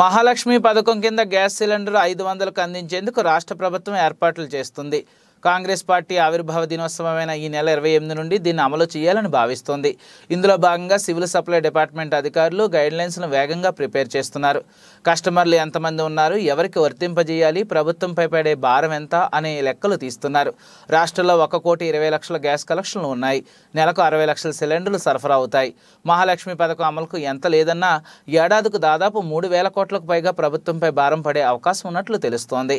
మహాలక్ష్మి పథకం కింద gas cylinder ఐదు వందలకు అందించేందుకు రాష్ట్ర ప్రభుత్వం ఏర్పాట్లు చేస్తుంది కాంగ్రెస్ పార్టీ ఆవిర్భావ దినోత్సవమైన ఈ నెల ఇరవై ఎనిమిది నుండి దీన్ని అమలు చేయాలని భావిస్తోంది ఇందులో భాగంగా సివిల్ సప్లై డిపార్ట్మెంట్ అధికారులు గైడ్లైన్స్ను వేగంగా ప్రిపేర్ చేస్తున్నారు కస్టమర్లు ఎంతమంది ఉన్నారు ఎవరికి వర్తింపజేయాలి ప్రభుత్వంపై పడే భారం ఎంత అనే లెక్కలు తీస్తున్నారు రాష్ట్రంలో ఒక కోటి ఇరవై లక్షల గ్యాస్ కలెక్షన్లు ఉన్నాయి నెలకు అరవై లక్షల సిలిండర్లు సరఫరా అవుతాయి మహాలక్ష్మి పథకం అమలుకు ఎంత లేదన్నా ఏడాదికు దాదాపు మూడు వేల కోట్లకు పైగా ప్రభుత్వంపై భారం పడే అవకాశం ఉన్నట్లు తెలుస్తోంది